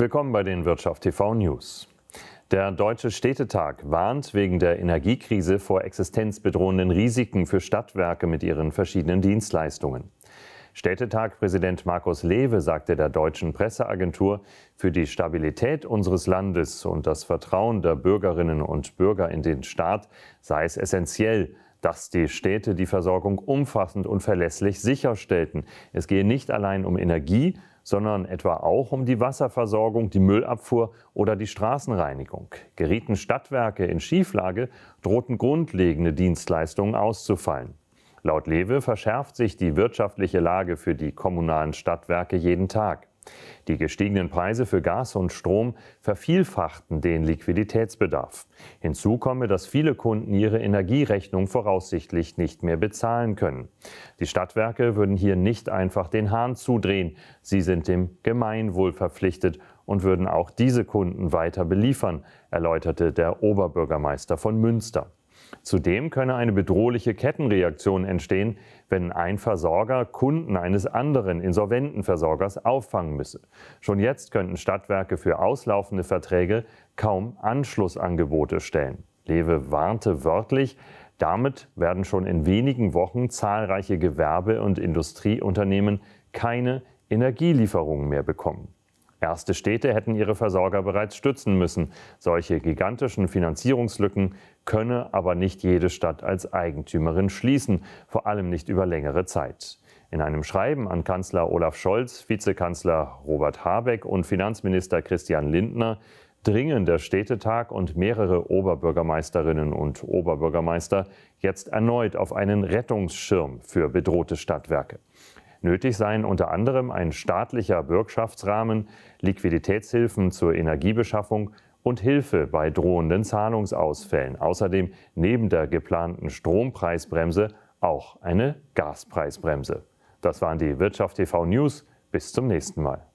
Willkommen bei den Wirtschaft TV News. Der Deutsche Städtetag warnt wegen der Energiekrise vor existenzbedrohenden Risiken für Stadtwerke mit ihren verschiedenen Dienstleistungen. Städtetag-Präsident Markus Lewe sagte der deutschen Presseagentur, für die Stabilität unseres Landes und das Vertrauen der Bürgerinnen und Bürger in den Staat sei es essentiell, dass die Städte die Versorgung umfassend und verlässlich sicherstellten. Es gehe nicht allein um Energie, sondern etwa auch um die Wasserversorgung, die Müllabfuhr oder die Straßenreinigung. Gerieten Stadtwerke in Schieflage, drohten grundlegende Dienstleistungen auszufallen. Laut Lewe verschärft sich die wirtschaftliche Lage für die kommunalen Stadtwerke jeden Tag. Die gestiegenen Preise für Gas und Strom vervielfachten den Liquiditätsbedarf. Hinzu komme, dass viele Kunden ihre Energierechnung voraussichtlich nicht mehr bezahlen können. Die Stadtwerke würden hier nicht einfach den Hahn zudrehen. Sie sind dem Gemeinwohl verpflichtet und würden auch diese Kunden weiter beliefern, erläuterte der Oberbürgermeister von Münster. Zudem könne eine bedrohliche Kettenreaktion entstehen, wenn ein Versorger Kunden eines anderen insolventen Versorgers auffangen müsse. Schon jetzt könnten Stadtwerke für auslaufende Verträge kaum Anschlussangebote stellen. Lewe warnte wörtlich, damit werden schon in wenigen Wochen zahlreiche Gewerbe- und Industrieunternehmen keine Energielieferungen mehr bekommen. Erste Städte hätten ihre Versorger bereits stützen müssen. Solche gigantischen Finanzierungslücken könne aber nicht jede Stadt als Eigentümerin schließen, vor allem nicht über längere Zeit. In einem Schreiben an Kanzler Olaf Scholz, Vizekanzler Robert Habeck und Finanzminister Christian Lindner dringen der Städtetag und mehrere Oberbürgermeisterinnen und Oberbürgermeister jetzt erneut auf einen Rettungsschirm für bedrohte Stadtwerke. Nötig seien unter anderem ein staatlicher Bürgschaftsrahmen, Liquiditätshilfen zur Energiebeschaffung und Hilfe bei drohenden Zahlungsausfällen. Außerdem neben der geplanten Strompreisbremse auch eine Gaspreisbremse. Das waren die Wirtschaft TV News. Bis zum nächsten Mal.